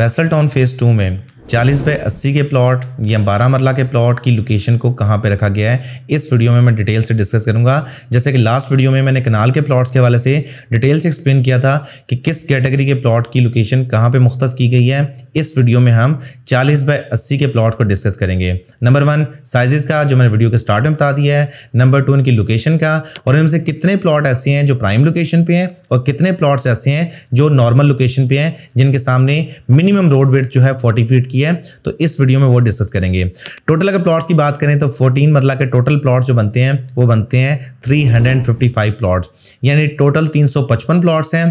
फैसल्ट on phase two में चालीस by अस्सी के प्लॉट या बारह मरला के प्लॉट की लोकेशन को कहाँ पे रखा गया है इस वीडियो में मैं डिटेल से डिस्कस करूँगा जैसे कि लास्ट वीडियो में मैंने कनाल के प्लॉट्स के हवाले से डिटेल से एक्सप्लेन किया था कि किस कैटेगरी के प्लॉट की लोकेशन कहाँ पर मुख्त की गई है इस वीडियो में हम चालीस बाय अस्सी के प्लॉट को डिस्कस करेंगे नंबर वन साइजेस का जो मैंने वीडियो के स्टार्ट में बता दिया है नंबर टू इनकी लोकेशन का और इनमें से कितने प्लॉट ऐसे हैं जो प्राइम लोकेशन पे हैं और कितने प्लॉट्स ऐसे हैं जो नॉर्मल लोकेशन पे हैं जिनके सामने मिनिमम रोड वेट जो है फोर्टी फीट की की है तो इस वीडियो में वो डिस्कस करेंगे टोटल अगर प्लॉट्स की बात करें तो फोर्टीन मरला के टोटल प्लॉट्स जो बनते हैं वो बनते हैं 355 प्लॉट्स यानी टोटल 355 प्लॉट्स हैं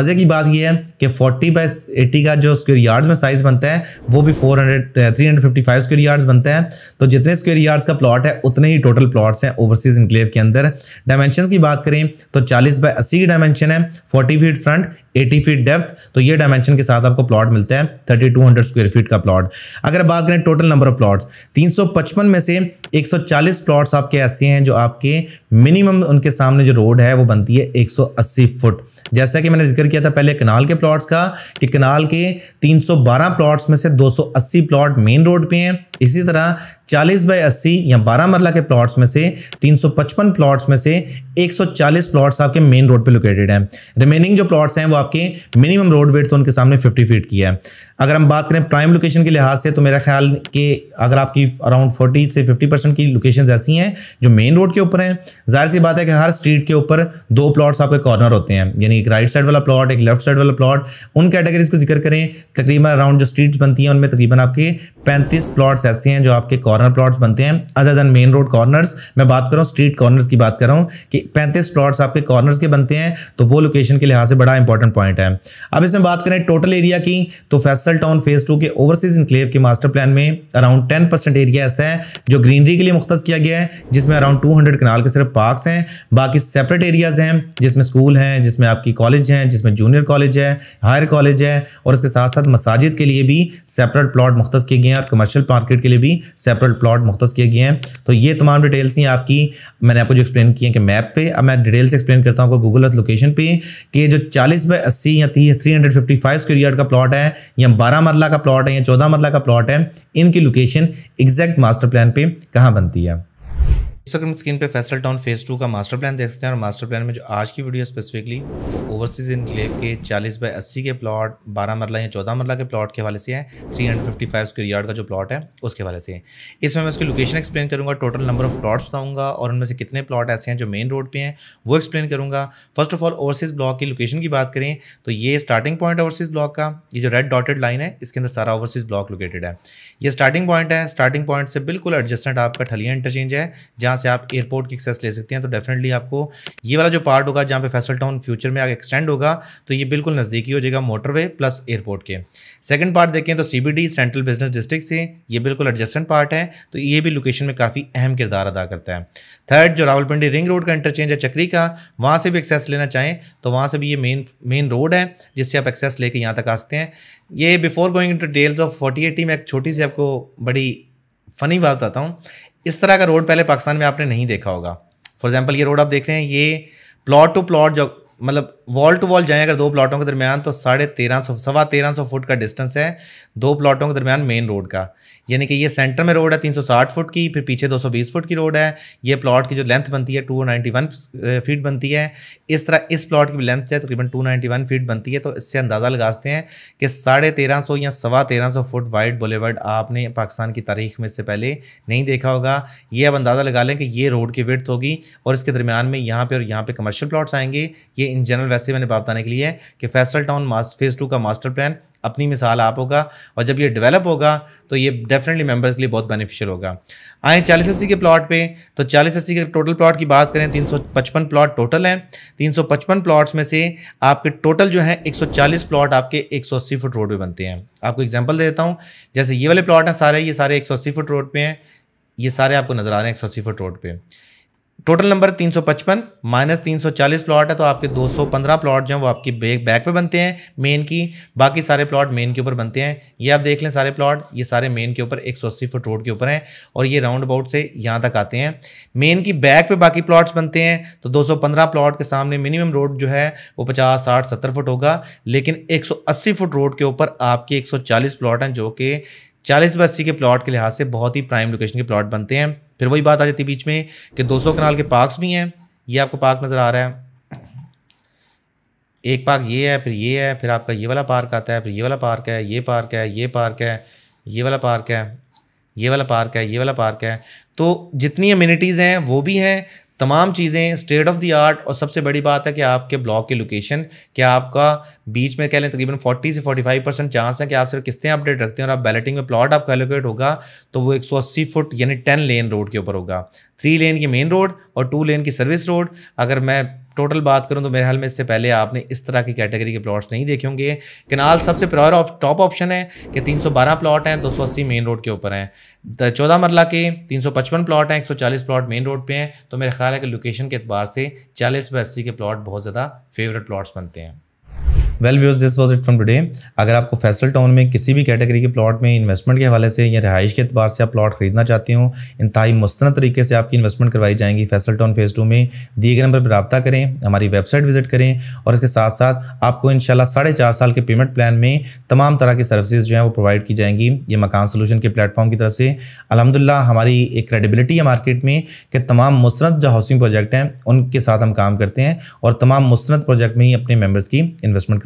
मज़े की बात यह है कि 40 बाय 80 का जो स्क्वेयर यार्ड्स में साइज़ बनता है वो भी 400 355 स्क्वेयर यार्ड्स बनता है तो जितने स्क्वेयर यार्ड्स का प्लॉट है उतने ही टोटल प्लॉट्स हैं ओवरसीज इंक्लेव के अंदर डायमेंशन की बात करें तो चालीस बाय अस्सी की डायमेंशन है forty feet front eighty feet depth तो ये डायमेंशन के साथ आपको प्लॉट मिलता है थर्टी स्क्वायर फीट का प्लॉट अगर बात करें टोटल नंबर ऑफ प्लॉट्स 355 में से 140 प्लॉट्स आपके ऐसे हैं जो आपके मिनिमम उनके सामने जो रोड है वो बनती है 180 फुट जैसा कि मैंने जिक्र किया था पहले कनाल के प्लॉट्स का कि कनाल के 312 प्लॉट्स में से 280 प्लॉट मेन रोड पे हैं इसी तरह 40 बाय अस्सी या 12 मरला के प्लॉट्स में से 355 प्लॉट्स में से 140 प्लॉट्स आपके मेन रोड पे लोकेटेड हैं रिमेनिंग जो प्लॉट्स हैं वो आपके मिनिमम रोड वेट तो उनके सामने 50 फीट की है अगर हम बात करें प्राइम लोकेशन के लिहाज से तो मेरा ख्याल कि अगर आपकी अराउंड 40 से 50 परसेंट की लोकेशन ऐसी हैं जो मेन रोड के ऊपर हैं जाहिर सी बात है कि हर स्ट्रीट के ऊपर दो प्लॉट्स आपके कॉर्नर होते हैं यानी एक राइट साइड वाला प्लॉट एक लेफ्ट साइड वाला प्लॉट उन कैटेगरीज को जिक्र करें तकरीबन अराउंड जो स्ट्रीट्स बनती हैं उनमें तकरीबन आपके पैंतीस प्लॉट्स ऐसे हैं जो आपके कॉर्नर प्लॉट्स बनते हैं other than main road corners मैं बात कर रहा हूँ स्ट्रीट कॉर्नर्स की बात कर रहा हूँ कि पैंतीस प्लॉट्स आपके कॉर्नर्स के बनते हैं तो वो लोकेशन के लिहाज से बड़ा इंपॉर्टेंट पॉइंट है अब इसमें बात करें टोटल एरिया की तो फैसल टाउन फेज टू के ओवरसीज इनक्लेव के मास्टर प्लान में अराउंड टेन परसेंट एरिया ऐसा है जो ग्रीन डिग्री के लिए मुख्त किया गया है जिसमें अराउंड टू हंड्रेड कनाल के सिर्फ पार्क्स हैं बाकी सेपरेट एरियाज़ हैं जिसमें स्कूल हैं जिसमें आपकी कॉलेज हैं जिसमें जूनियर कॉलेज है हायर कॉलेज है और इसके साथ साथ मसाजिद के लिए भी सेपरेट प्लाट मुख्त किए गए हैं और कमर्शल मार्केट के लिए भी सेपरेट प्लाट मुख्त किए गए हैं तो ये तमाम डिटेल्स हैं आपकी मैंने आपको जो एक्सप्लेन किए कि मैप पर अब मैं डिटेल्स एक्सप्लेन करता हूँ गूगल अर्थ लोकेशन पर कि जो चालीस बाई अस्सी या three hundred fifty five square yard का प्लाट है या बारह मरला का प्लाट है या चौदह मरला का प्लाट है इनकी लोकेशन एग्जैक्ट मास्टर प्लान पर कहाँ बनती है इंस्टाग्राम स्क्रीन पे फैसल टाउन फेज टू का मास्टर प्लान देखते हैं और मास्टर प्लान में जो आज की वीडियो स्पेसिफिकली ओवरसीज इनक्लेव के 40 बाई 80 के प्लॉट 12 मरला या 14 मरला के प्लॉट के हवाले से है 355 स्क्वायर यार्ड का जो प्लॉट है उसके वाले से हैं इसमें मैं उसकी लोकेशन एक्सप्लेन करूँगा टोटल नंबर ऑफ प्लॉट्स बताऊँगा और उनमें से कितने प्लॉट ऐसे हैं जो मेन रोड पर हैं वो एक्सप्लेन करूँगा first of all overseas block की लोकेशन की बात करें तो ये स्टार्टिंग पॉइंट ओवरसीज ब्लॉक का ये जो रेड डॉटेड लाइन है इसके अंदर सारा ओवरसीज ब्लॉक लोकेटेड है ये स्टार्टिंग पॉइंट है स्टार्टिंग पॉइंट से बिल्कुल एडजस्टेंट आपका ठलिया इंटरचेंज है जहाँ यहाँ से आप एयरपोर्ट की एक्सेस ले सकते हैं तो डेफिनेटली आपको ये वाला जो पार्ट होगा जहाँ पे फैसल टाउन फ्यूचर में आगे एक्सटेंड होगा तो ये बिल्कुल नज़दीकी हो जाएगा मोटरवे प्लस एयरपोर्ट के सेकंड पार्ट देखें तो सीबीडी सेंट्रल बिजनेस डिस्ट्रिक्ट से ये बिल्कुल एडजस्टेंट पार्ट है तो ये भी लोकेशन में काफ़ी अहम किरदार अदा करता है थर्ड जो रावलपिंडी रिंग रोड का इंटरचेंज है चक्री का वहाँ से भी एक्सेस लेना चाहें तो वहाँ से भी ये मेन मेन रोड है जिससे आप एक्सेस लेके यहाँ तक आ सकते हैं ये before going to deals of forty eighty में एक छोटी सी आपको बड़ी फ़नी बात बताता हूँ इस तरह का रोड पहले पाकिस्तान में आपने नहीं देखा होगा फॉर एग्जाम्पल ये रोड आप देख रहे हैं ये प्लॉट टू प्लॉट जो मतलब वॉल टू वॉल जाएं अगर दो प्लॉटों के दरमियान तो साढ़े तेरह सौ सवा तेरह सौ फुट का डिस्टेंस है दो प्लॉटों के दरमियान मेन रोड का यानी कि ये सेंटर में रोड है 360 फुट की फिर पीछे 220 फुट की रोड है ये प्लॉट की जो लेंथ बनती है 291 फीट बनती है इस तरह इस प्लॉट की लेंथ है तकरीबन तो 291 फीट बनती है तो इससे अंदाज़ा लगा सकते हैं कि साढ़े तेरह सौ या सवा तेरह सौ फुट वाइड बोलेवर्ड आपने पाकिस्तान की तारीख में इससे पहले नहीं देखा होगा ये अब अंदाज़ा लगा लें कि ये रोड की विर्थ होगी और इसके दरमियान में यहाँ पर और यहाँ पर कमर्शल प्लाट्स आएंगे ये इन जनरल वैसे मैंने बताने के लिए कि फैसल टाउन फेज़ टू का मास्टर प्लान अपनी मिसाल आप होगा और जब ये डेवलप होगा तो ये डेफिनेटली मेंबर्स के लिए बहुत बेनिफिशियल होगा आए चालीस अस्सी के प्लॉट पे तो चालीस अस्सी के टोटल प्लॉट की बात करें 355 प्लॉट टोटल हैं 355 प्लॉट्स में से आपके टोटल जो है 140 प्लॉट आपके 180 फुट रोड पे बनते हैं आपको एग्जाम्पल दे देता हूँ जैसे ये वाले प्लॉट हैं सारे ये सारे अस्सी फुट रोड पे हैं ये सारे आपको नज़र आ रहे हैं एक फुट रोड पर टोटल नंबर 355 माइनस 340 प्लॉट है तो आपके 215 प्लॉट जो हैं वो आपकी बैक बैक पे बनते हैं मेन की बाकी सारे प्लॉट मेन के ऊपर बनते हैं ये आप देख लें सारे प्लॉट ये सारे मेन के ऊपर एक फुट रोड के ऊपर हैं और ये राउंड अबाउट से यहाँ तक आते हैं मेन की बैक पे बाकी प्लॉट्स बनते हैं तो दो प्लॉट के सामने मिनिमम रोड जो है वो पचास साठ सत्तर फुट होगा लेकिन एक फुट रोड के ऊपर आपके एक प्लॉट हैं जो कि चालीस बस्सी अस्सी के प्लॉट के लिहाज से बहुत ही प्राइम लोकेशन के प्लॉट बनते हैं फिर वही बात आ जाती है बीच में कि 200 कनाल के पार्क्स भी हैं ये आपको पार्क नज़र आ रहा है एक पार्क ये है फिर ये है फिर आपका ये वाला पार्क आता है फिर ये वाला पार्क है ये पार्क है ये पार्क है ये वाला पार्क है ये वाला पार्क है ये वाला पार्क है तो जितनी अम्यूनिटीज़ हैं वो भी हैं तमाम चीज़ें स्टेट ऑफ द आर्ट और सबसे बड़ी बात है कि आपके ब्लॉक की लोकेशन क्या आपका बीच में कह लें तकरीबन 40 से 45 परसेंट चांस है कि आप सिर्फ किस्तें अपडेट रखते हैं और आप बैलेटिंग में प्लॉट आपका एलोकेट होगा तो वो 180 फुट यानी 10 लेन रोड के ऊपर होगा थ्री लेन की मेन रोड और टू लेन की सर्विस रोड अगर मैं टोटल बात करूँ तो मेरे ख्याल में इससे पहले आपने इस तरह की कैटेगरी के प्लॉट्स नहीं देखे होंगे कनाल सबसे ऑप टॉप ऑप्शन है कि 312 प्लॉट हैं 280 मेन रोड के ऊपर हैं चौदह मरला के 355 प्लॉट हैं 140 प्लॉट मेन रोड पे हैं तो मेरे ख्याल है कि लोकेशन के अतबार से चालीस बाय अस्सी के प्लॉट बहुत ज़्यादा फेवरेट प्लॉट्स बनते हैं well views this was it from today अगर आपको फैसल टाउन में किसी भी कैटेगरी के प्लॉट में इन्वेस्टमेंट के हवाले से या रहाइश के अतबार से आप प्लॉट खरीदना चाहते हो इंतई मुस्तना तरीके से आपकी इन्वेस्टमेंट करवाई जाएंगी फैसल टाउन फेज़ टू में दिए गए नंबर पर रबा करें हमारी वेबसाइट विजिट करें और इसके साथ साथ आपको इन शाला साढ़े चार साल के पेमेंट प्लान में तमाम तरह की सर्विसेज जो हैं वो प्रोवाइड की जाएंगी ये मकान सोलूशन के प्लेटफॉर्म की तरफ से अलहमदिल्ला हमारी एक क्रेडिबिलिटी है मार्केट में कि तमाम मुस्त जो हाउसिंग प्रोजेक्ट हैं उनके साथ हम काम करते हैं और तमाम मुस्त प्रोजेक्ट में ही अपने मेम्बर्स की इन्वेस्टमेंट